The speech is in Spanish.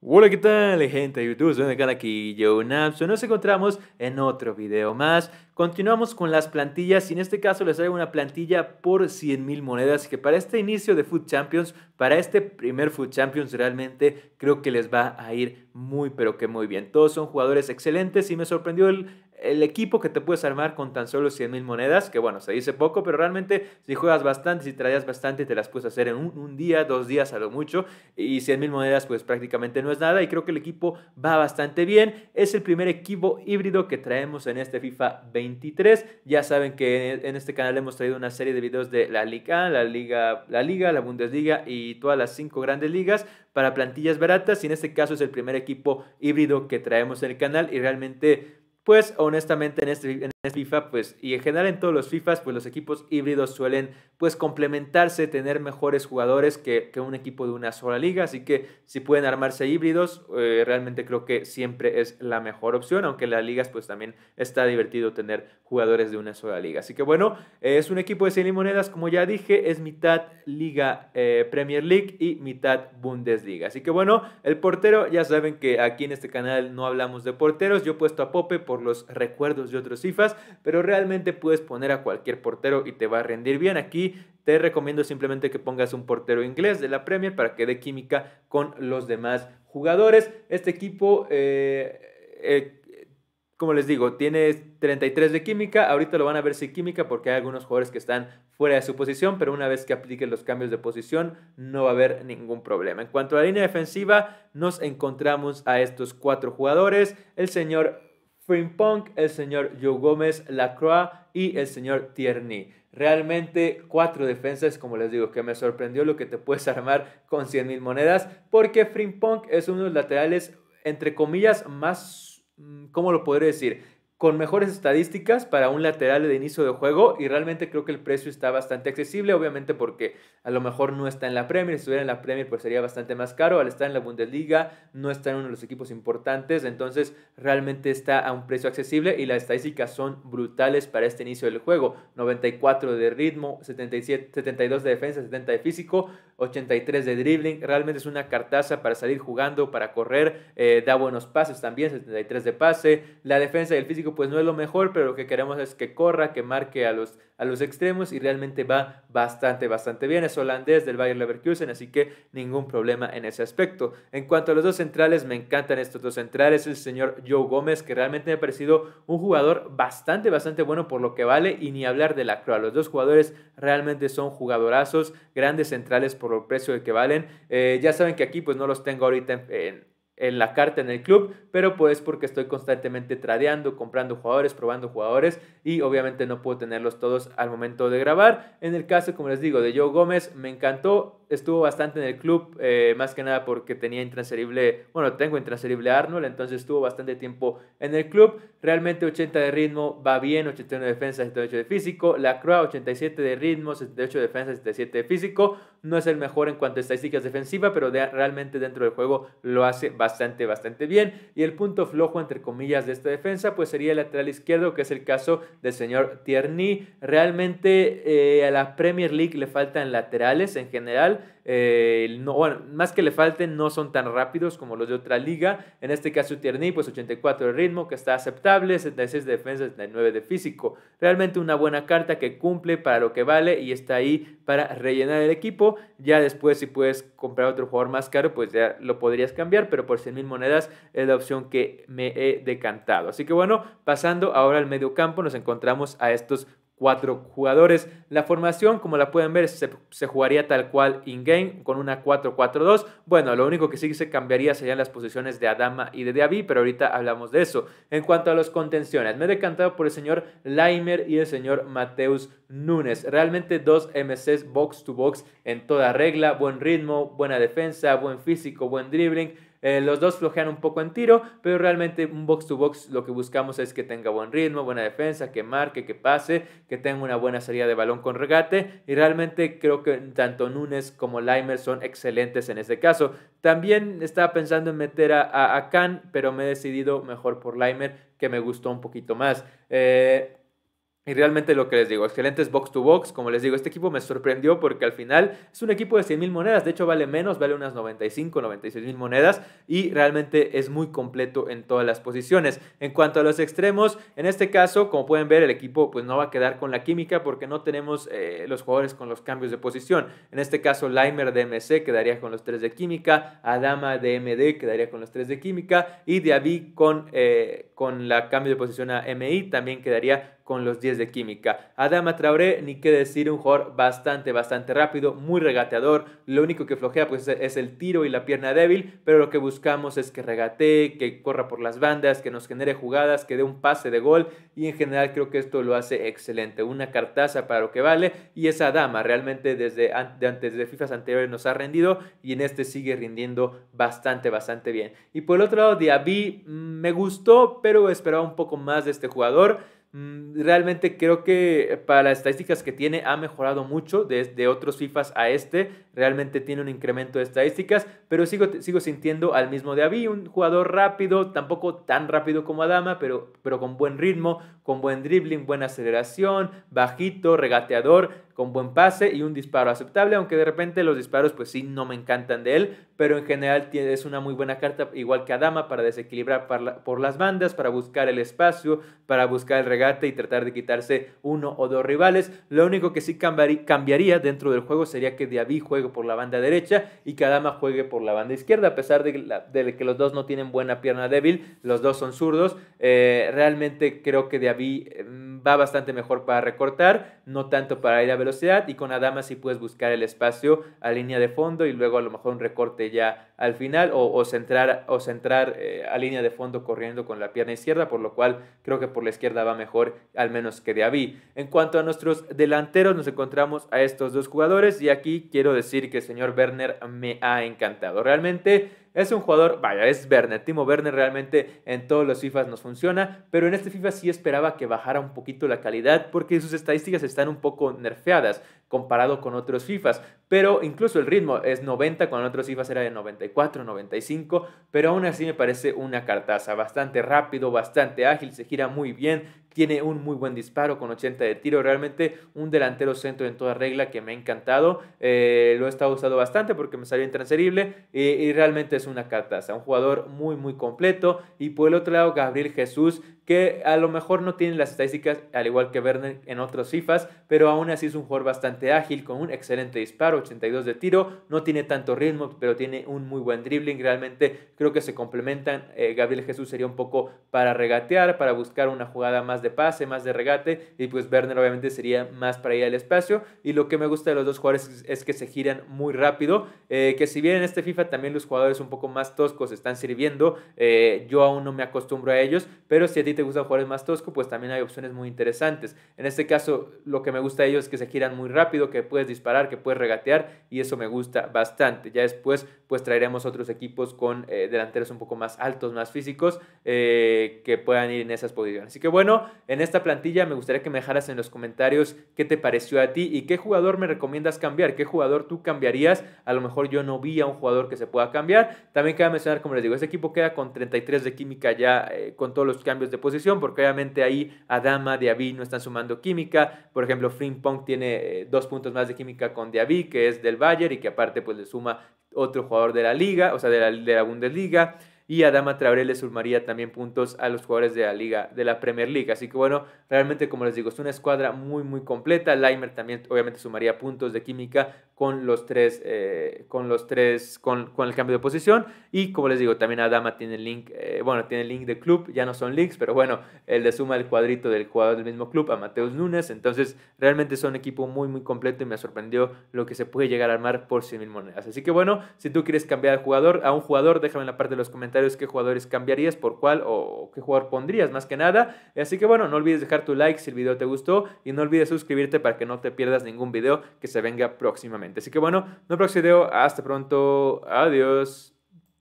Hola, ¿qué tal, gente de YouTube? Soy de aquí, yo Naps. Nos encontramos en otro video más Continuamos con las plantillas y en este caso les traigo una plantilla por 100 mil monedas que para este inicio de Food Champions, para este primer Food Champions realmente creo que les va a ir muy pero que muy bien. Todos son jugadores excelentes y me sorprendió el, el equipo que te puedes armar con tan solo 100.000 mil monedas, que bueno, se dice poco, pero realmente si juegas bastante, si traías bastante, te las puedes hacer en un, un día, dos días a lo mucho, y 100 mil monedas pues prácticamente no es nada, y creo que el equipo va bastante bien. Es el primer equipo híbrido que traemos en este FIFA 20. Ya saben que en este canal hemos traído una serie de videos de la Liga, la Liga, la Liga, la Bundesliga y todas las cinco grandes ligas para plantillas baratas. Y en este caso es el primer equipo híbrido que traemos en el canal y realmente, pues honestamente en este... FIFA, pues, y en general en todos los FIFAs, pues los equipos híbridos suelen, pues, complementarse, tener mejores jugadores que, un equipo de una sola liga, así que si pueden armarse híbridos, eh, realmente creo que siempre es la mejor opción, aunque en las ligas, pues, también está divertido tener jugadores de una sola liga. Así que bueno, es un equipo de 100 y monedas, como ya dije, es mitad Liga eh, Premier League y mitad Bundesliga. Así que bueno, el portero, ya saben que aquí en este canal no hablamos de porteros, yo he puesto a Pope por los recuerdos de otros FIFAs, pero realmente puedes poner a cualquier portero y te va a rendir bien. Aquí te recomiendo simplemente que pongas un portero inglés de la Premier para que dé química con los demás jugadores. Este equipo... Eh, eh, como les digo, tiene 33 de química. Ahorita lo van a ver sin química porque hay algunos jugadores que están fuera de su posición, pero una vez que apliquen los cambios de posición no va a haber ningún problema. En cuanto a la línea defensiva, nos encontramos a estos cuatro jugadores. El señor Frimpong, el señor Joe Gómez Lacroix y el señor Tierney. Realmente cuatro defensas, como les digo, que me sorprendió lo que te puedes armar con 100.000 monedas, porque Frimpong es uno de los laterales, entre comillas, más, mm, ¿cómo lo podría decir? con mejores estadísticas para un lateral de inicio de juego y realmente creo que el precio está bastante accesible, obviamente porque a lo mejor no está en la Premier, si estuviera en la Premier pues sería bastante más caro, al estar en la Bundesliga no está en uno de los equipos importantes, entonces realmente está a un precio accesible y las estadísticas son brutales para este inicio del juego, 94 de ritmo, 77, 72 de defensa, 70 de físico, 83 de dribbling, realmente es una cartaza para salir jugando, para correr, eh, da buenos pases también, 73 de pase, la defensa y el físico pues no es lo mejor, pero lo que queremos es que corra, que marque a los, a los extremos y realmente va bastante, bastante bien. Es holandés del Bayern Leverkusen, así que ningún problema en ese aspecto. En cuanto a los dos centrales, me encantan estos dos centrales. El señor Joe Gómez, que realmente me ha parecido un jugador bastante, bastante bueno por lo que vale y ni hablar de la Croa. Los dos jugadores realmente son jugadorazos, grandes centrales por el precio del que valen. Eh, ya saben que aquí pues no los tengo ahorita en en la carta en el club, pero pues porque estoy constantemente tradeando, comprando jugadores, probando jugadores y obviamente no puedo tenerlos todos al momento de grabar. En el caso, como les digo, de Joe Gómez, me encantó, estuvo bastante en el club, eh, más que nada porque tenía intransferible, bueno, tengo intransferible Arnold, entonces estuvo bastante tiempo en el club. Realmente 80 de ritmo, va bien, 81 de defensa, 78 de físico. La Croix, 87 de ritmo, 78 de defensa, 77 de físico. No es el mejor en cuanto a estadísticas defensivas, pero realmente dentro del juego lo hace bastante, bastante bien. Y el punto flojo, entre comillas, de esta defensa, pues sería el lateral izquierdo, que es el caso del señor Tierney. Realmente eh, a la Premier League le faltan laterales en general eh, no, más que le falten, no son tan rápidos como los de otra liga. En este caso, Tierney, pues 84 de ritmo, que está aceptable, 76 de defensa, 79 de físico. Realmente una buena carta que cumple para lo que vale y está ahí para rellenar el equipo. Ya después, si puedes comprar otro jugador más caro, pues ya lo podrías cambiar, pero por 100 mil monedas es la opción que me he decantado. Así que bueno, pasando ahora al medio campo, nos encontramos a estos cuatro jugadores. La formación, como la pueden ver, se, jugaría tal cual in-game con una 4-4-2. Bueno, lo único que sí se cambiaría serían las posiciones de Adama y de Davi pero ahorita hablamos de eso. En cuanto a los contenciones, me he decantado por el señor Laimer y el señor Mateus Núñez. Realmente dos MCs box to -box en toda regla, buen ritmo, buena defensa, buen físico, buen dribbling eh, los dos flojean un poco en tiro, pero realmente un box to box lo que buscamos es que tenga buen ritmo, buena defensa, que marque, que pase, que tenga una buena salida de balón con regate. Y realmente creo que tanto Nunes como Limer son excelentes en este caso. También estaba pensando en meter a, Khan, pero me he decidido mejor por Limer, que me gustó un poquito más. Eh, y realmente lo que les digo, excelentes box to box. Como les digo, este equipo me sorprendió porque al final es un equipo de 100 mil monedas. De hecho, vale menos, vale unas 95, 96 mil monedas. Y realmente es muy completo en todas las posiciones. En cuanto a los extremos, en este caso, como pueden ver, el equipo pues no va a quedar con la química porque no tenemos eh, los jugadores con los cambios de posición. En este caso, Limer de MC quedaría con los 3 de química. Adama de MD quedaría con los 3 de química. Y Diaby con, eh, con la cambio de posición a MI también quedaría con los 10 de química. Adama Traoré, ni qué decir, un jugador bastante, bastante rápido, muy regateador. Lo único que flojea pues, es el tiro y la pierna débil, pero lo que buscamos es que regatee, que corra por las bandas, que nos genere jugadas, que dé un pase de gol y en general creo que esto lo hace excelente. Una cartaza para lo que vale y esa Adama... realmente desde antes de FIFA... anteriores nos ha rendido y en este sigue rindiendo bastante, bastante bien. Y por el otro lado, Diaby mm, me gustó, pero esperaba un poco más de este jugador. Mm, realmente creo que eh, para las estadísticas que tiene ha mejorado mucho desde otros FIFAs a este. Realmente tiene un incremento de estadísticas, pero sigo, sigo sintiendo al mismo de Avi, un jugador rápido, tampoco tan rápido como Adama, pero, pero con buen ritmo, con buen dribbling, buena aceleración, bajito, regateador, con buen pase y un disparo aceptable, aunque de repente los disparos pues sí no me encantan de él, pero en general es una muy buena carta, igual que Adama, para desequilibrar por las bandas, para buscar el espacio, para buscar el y tratar de quitarse uno o dos rivales. Lo único que sí cambiaría dentro del juego sería que Diaby juegue por la banda derecha y que Adama juegue por la banda izquierda, a pesar de, que los dos no tienen buena pierna débil, los dos son zurdos. Eh, realmente creo que Diaby mm, va bastante mejor para recortar, no tanto para ir a velocidad y con Adama sí puedes buscar el espacio a línea de fondo y luego a lo mejor un recorte ya al final o, centrar, o centrar eh, a línea de fondo corriendo con la pierna izquierda, por lo cual creo que por la izquierda va mejor, al menos que de Avi. En cuanto a nuestros delanteros, nos encontramos a estos dos jugadores y aquí quiero decir que el señor Werner me ha encantado. Realmente es un jugador, vaya, es Werner. Timo Werner realmente en todos los FIFAs nos funciona, pero en este FIFA sí esperaba que bajara un poquito la calidad porque sus estadísticas están un poco nerfeadas comparado con otros FIFAs, pero incluso el ritmo es 90 con otros FIFAs era de 94, 95, pero aún así me parece una cartaza, bastante rápido, bastante ágil, se gira muy bien, tiene un muy buen disparo con 80 de tiro, realmente un delantero centro en toda regla que me ha encantado, eh, lo he estado usando bastante porque me salió intransferible y realmente es una cartaza, un jugador muy muy completo y por el otro lado Gabriel Jesús que a lo mejor no tiene las estadísticas al igual que Werner en otros fifas pero aún así es un jugador bastante ágil, con un excelente disparo, 82 de tiro, no tiene tanto ritmo, pero tiene un muy buen dribbling, realmente creo que se complementan, eh, Gabriel Jesús sería un poco para regatear, para buscar una jugada más de pase, más de regate, y pues Werner obviamente sería más para ir al espacio, y lo que me gusta de los dos jugadores es, que se giran muy rápido, eh, que si bien en este FIFA también los jugadores un poco más toscos están sirviendo, eh, yo aún no me acostumbro a ellos, pero si a ti te gusta jugar más tosco, pues también hay opciones muy interesantes. En este caso, lo que me gusta de ellos es que se giran muy rápido, que puedes disparar, que puedes regatear y eso me gusta bastante. Ya después, pues traeremos otros equipos con eh, delanteros un poco más altos, más físicos, eh, que puedan ir en esas posiciones. Así que bueno, en esta plantilla me gustaría que me dejaras en los comentarios qué te pareció a ti y qué jugador me recomiendas cambiar, qué jugador tú cambiarías. A lo mejor yo no vi a un jugador que se pueda cambiar. También cabe mencionar, como les digo, este equipo queda con 33 de química ya eh, con todos los cambios de porque obviamente ahí Adama, Diaby no están sumando química. Por ejemplo, Frimpong tiene eh, dos puntos más de química con Diaby, que es del Bayern y que aparte pues le suma otro jugador de la liga, o sea, de la Bundesliga y Adama Traoré le sumaría también puntos a los jugadores de la liga, de la Premier League. Así que bueno, realmente como les digo, es una escuadra muy muy completa. Laimer también obviamente sumaría puntos de química con los tres, eh, con los tres, con, el cambio de posición. Y como les digo, también Adama tiene el link, eh, bueno, tiene el link de club, ya no son links, pero bueno, el de suma el cuadrito del jugador del mismo club a Mateus Núñez. Entonces, realmente es un equipo muy muy completo y me sorprendió lo que se puede llegar a armar por 100 mil monedas. Así que bueno, si tú quieres cambiar de jugador a un jugador, déjame en la parte de los comentarios es qué jugadores cambiarías por cuál o qué jugador pondrías más que nada. Así que bueno, no olvides dejar tu like si el video te gustó y no olvides suscribirte para que no te pierdas ningún video que se venga próximamente. Así que bueno, no próximo video, hasta pronto, adiós.